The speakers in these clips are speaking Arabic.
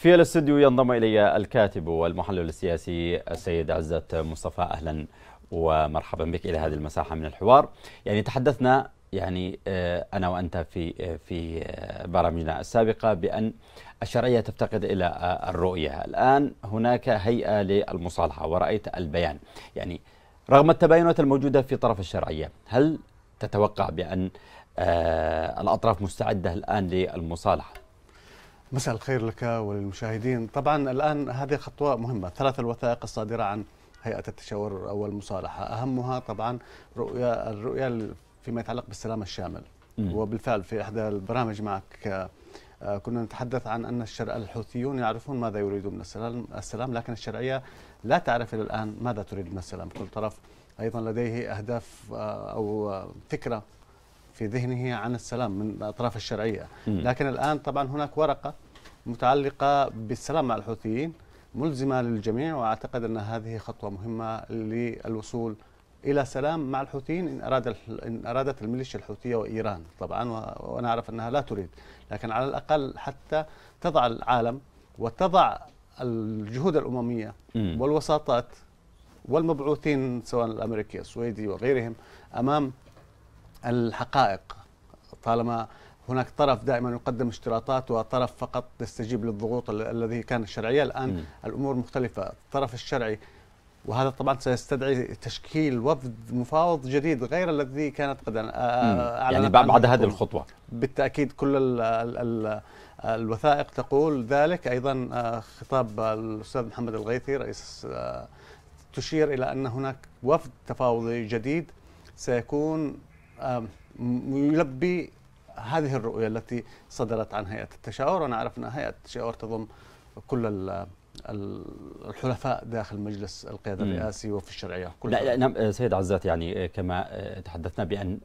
في الاستوديو ينضم الي الكاتب والمحلل السياسي السيد عزت مصطفى اهلا ومرحبا بك الى هذه المساحه من الحوار يعني تحدثنا يعني آه، انا وانت في آه، في آه، برامجنا السابقه بان الشرعيه تفتقد الى الرؤيه الان هناك هيئه للمصالحه ورايت البيان يعني رغم التباينات الموجوده في طرف الشرعيه هل تتوقع بان الاطراف مستعده الان للمصالحه مساء الخير لك وللمشاهدين طبعا الآن هذه خطوة مهمة ثلاث الوثائق الصادرة عن هيئة التشاور أو المصالحة أهمها طبعا رؤية الرؤية فيما يتعلق بالسلام الشامل م. وبالفعل في إحدى البرامج معك آه، كنا نتحدث عن أن الشرع الحوثيون يعرفون ماذا يريدون من السلام, السلام لكن الشرعية لا تعرف إلى الآن ماذا تريد من السلام كل طرف أيضا لديه أهداف آه، أو آه، فكرة في ذهنه عن السلام من الأطراف الشرعية لكن الآن طبعا هناك ورقة متعلقة بالسلام مع الحوثيين ملزمة للجميع وأعتقد أن هذه خطوة مهمة للوصول الى سلام مع الحوثيين ان اراد ان ارادت الميليشيا الحوثيه وايران طبعا ونعرف انها لا تريد لكن على الاقل حتى تضع العالم وتضع الجهود الامميه والوساطات والمبعوثين سواء الامريكي السويدي وغيرهم امام الحقائق طالما هناك طرف دائما يقدم اشتراطات وطرف فقط يستجيب للضغوط الذي كان الشرعية الآن م. الأمور مختلفة الطرف الشرعي وهذا طبعا سيستدعي تشكيل وفد مفاوض جديد غير الذي كانت قد يعني بعد هذه الخطوه بالتاكيد كل الـ الـ الـ الوثائق تقول ذلك ايضا آه، خطاب الاستاذ محمد الغيثي رئيس آه، تشير الى ان هناك وفد تفاوضي جديد سيكون يلبي هذه الرؤية التي صدرت عن هيئة التشاور ونعرف أن هيئة التشاور تضم كل الحلفاء داخل مجلس القيادة الرئاسي وفي الشرعية كل لا نعم آه، سيد عزات يعني آه، كما آه، تحدثنا بأن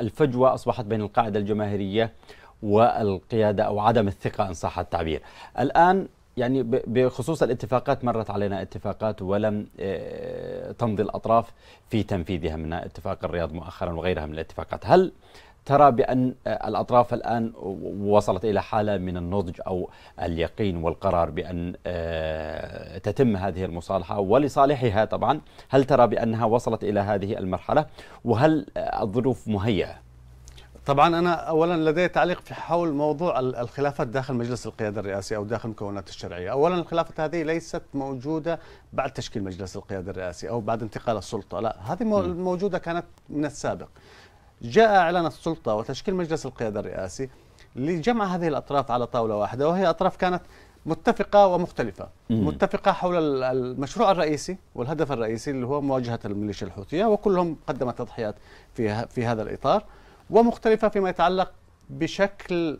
الفجوة أصبحت بين القاعدة الجماهيرية والقيادة أو عدم الثقة إن صح التعبير الآن يعني بخصوص الاتفاقات مرت علينا اتفاقات ولم آه، تمضي الأطراف في تنفيذها من اتفاق الرياض مؤخرا وغيرها من الاتفاقات هل ترى بأن آه، الأطراف الآن وصلت إلى حالة من النضج أو اليقين والقرار بأن آه، تتم هذه المصالحة ولصالحها طبعا هل ترى بأنها وصلت إلى هذه المرحلة وهل الظروف مهيئة طبعا انا اولا لدي تعليق في حول موضوع الخلافات داخل مجلس القياده الرئاسي او داخل المكونات الشرعيه، اولا الخلافات هذه ليست موجوده بعد تشكيل مجلس القياده الرئاسي او بعد انتقال السلطه، لا هذه موجوده كانت من السابق. جاء اعلان السلطه وتشكيل مجلس القياده الرئاسي لجمع هذه الاطراف على طاوله واحده وهي اطراف كانت متفقه ومختلفه مم. متفقه حول المشروع الرئيسي والهدف الرئيسي اللي هو مواجهه الميليشيا الحوثيه وكلهم قدمت تضحيات في في هذا الاطار ومختلفة فيما يتعلق بشكل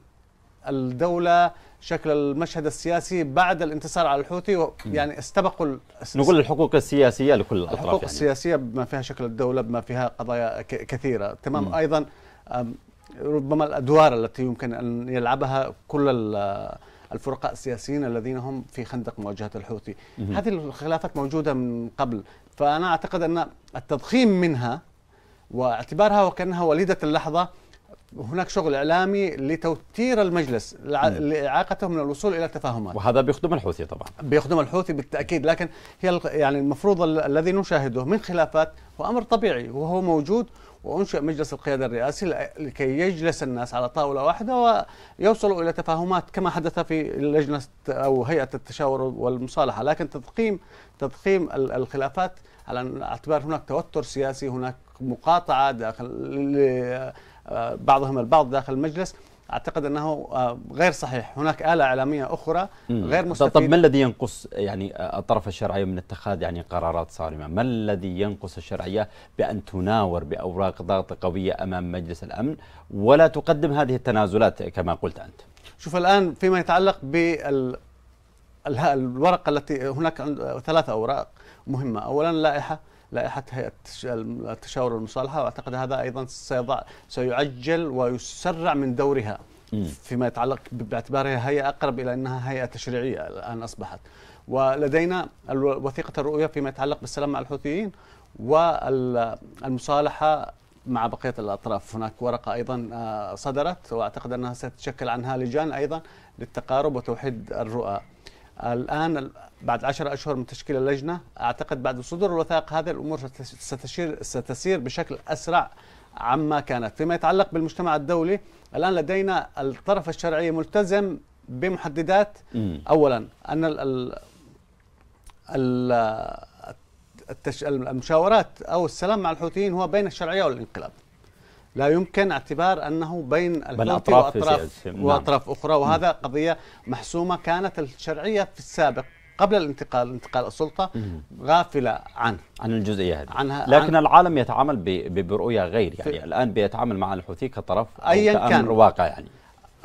الدولة شكل المشهد السياسي بعد الانتصار على الحوثي يعني استبقوا نقول الحقوق السياسية لكل الأطراف الحقوق يعني. السياسية بما فيها شكل الدولة بما فيها قضايا كثيرة تمام مم. أيضا ربما الأدوار التي يمكن أن يلعبها كل الفرقاء السياسيين الذين هم في خندق مواجهة الحوثي مم. هذه الخلافات موجودة من قبل فأنا أعتقد أن التضخيم منها واعتبارها وكانها وليده اللحظه هناك شغل اعلامي لتوتير المجلس نعم. لاعاقته من الوصول الى تفاهمات وهذا بيخدم الحوثي طبعا بيخدم الحوثي بالتاكيد لكن هي يعني المفروض الذي نشاهده من خلافات هو امر طبيعي وهو موجود وانشئ مجلس القياده الرئاسي لكي يجلس الناس على طاوله واحده ويوصلوا الى تفاهمات كما حدث في لجنه او هيئه التشاور والمصالحه لكن تضخيم تضخيم الخلافات على اعتبار هناك توتر سياسي هناك مقاطعه داخل بعضهم البعض داخل المجلس اعتقد انه آه، غير صحيح هناك اله اعلاميه اخرى غير مستفيده طب ما الذي ينقص يعني آه، الطرف الشرعي من اتخاذ يعني قرارات صارمه ما الذي ينقص الشرعيه بان تناور باوراق ضغط قويه امام مجلس الامن ولا تقدم هذه التنازلات كما قلت انت شوف الان فيما يتعلق بالورقه التي هناك ثلاث اوراق مهمه اولا لائحه لائحه هيئه التشاور والمصالحه واعتقد هذا ايضا سيضع سيعجل ويسرع من دورها فيما يتعلق باعتبارها هيئه اقرب الى انها هيئه تشريعيه الان اصبحت ولدينا وثيقه الرؤيه فيما يتعلق بالسلام مع الحوثيين والمصالحه مع بقيه الاطراف هناك ورقه ايضا آه، صدرت واعتقد انها ستتشكل عنها لجان ايضا للتقارب وتوحيد الرؤى الآن بعد عشر أشهر من تشكيل اللجنة أعتقد بعد صدور الوثائق هذه الأمور ستسير, ستسير بشكل أسرع عما كانت فيما يتعلق بالمجتمع الدولي الآن لدينا الطرف الشرعي ملتزم بمحددات أولا أن ال المشاورات أو السلام مع الحوثيين هو بين الشرعية والانقلاب لا يمكن اعتبار انه بين الحوثي واطراف نعم. واطراف نعم. اخرى وهذا قضيه محسومه كانت الشرعيه في السابق قبل الانتقال انتقال السلطه غافله عنه عن الجزئيه هذه عنها لكن عن العالم يتعامل برؤيه غير يعني الان بيتعامل مع الحوثي كطرف ايا كان واقع يعني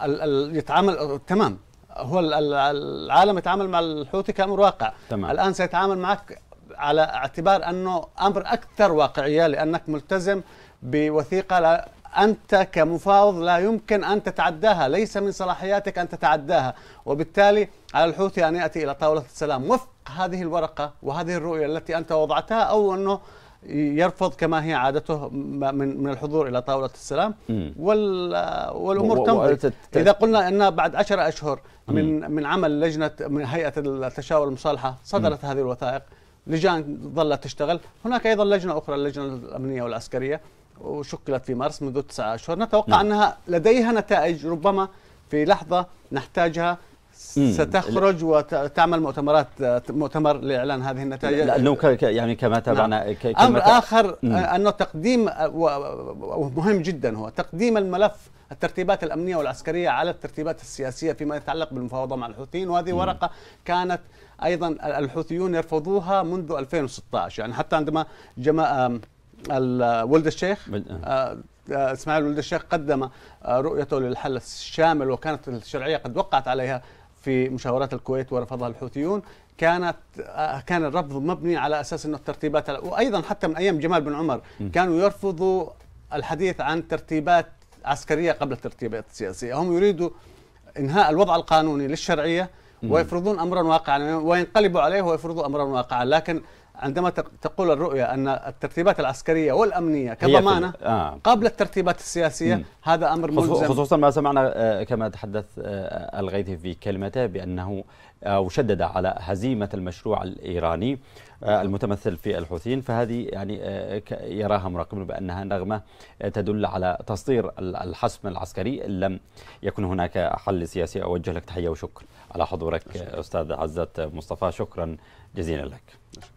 ال ال يتعامل تمام هو العالم يتعامل مع الحوثي كامر واقع تمام. الان سيتعامل معك على اعتبار انه امر اكثر واقعيه لانك ملتزم بوثيقه لا انت كمفاوض لا يمكن ان تتعداها، ليس من صلاحياتك ان تتعداها، وبالتالي على الحوثي ان ياتي الى طاوله السلام وفق هذه الورقه وهذه الرؤيه التي انت وضعتها او انه يرفض كما هي عادته من من الحضور الى طاوله السلام وال والامور تمضي اذا قلنا ان بعد 10 اشهر من من عمل لجنه من هيئه التشاور والمصالحه صدرت هذه الوثائق لجان ظلت تشتغل هناك أيضا لجنة أخرى اللجنة الأمنية والعسكرية وشكلت في مارس منذ تسعة أشهر نتوقع نعم. أنها لديها نتائج ربما في لحظة نحتاجها ستخرج وتعمل مؤتمرات مؤتمر لاعلان هذه النتائج لانه يعني كما نعم. تابعنا نعم. امر اخر مم. انه تقديم مهم جدا هو تقديم الملف الترتيبات الامنيه والعسكريه على الترتيبات السياسيه فيما يتعلق بالمفاوضه مع الحوثيين وهذه ورقه كانت ايضا الحوثيون يرفضوها منذ 2016 يعني حتى عندما جمع ولد الشيخ آه. آه، آه، اسماعيل ولد الشيخ قدم رؤيته للحل الشامل وكانت الشرعيه قد وقعت عليها في مشاورات الكويت ورفضها الحوثيون كانت كان الرفض مبني على اساس انه الترتيبات وايضا حتى من ايام جمال بن عمر كانوا يرفضوا الحديث عن ترتيبات عسكريه قبل الترتيبات السياسيه هم يريدوا انهاء الوضع القانوني للشرعيه ويفرضون امرا واقعا وينقلبوا عليه ويفرضوا امرا واقعا لكن عندما تقول الرؤية أن الترتيبات العسكرية والأمنية كضمانة آه. قبل الترتيبات السياسية هذا أمر ملزم خصوصا ما سمعنا آه، كما تحدث آه، الغيثي في كلمته بأنه وشدد على هزيمة المشروع الإيراني المتمثل في الحوثيين فهذه يعني يراها مراقبون بأنها نغمة تدل على تصدير الحسم العسكري إن لم يكن هناك حل سياسي أوجه لك تحية وشكر على حضورك أستاذ عزت مصطفى شكرا جزيلا لك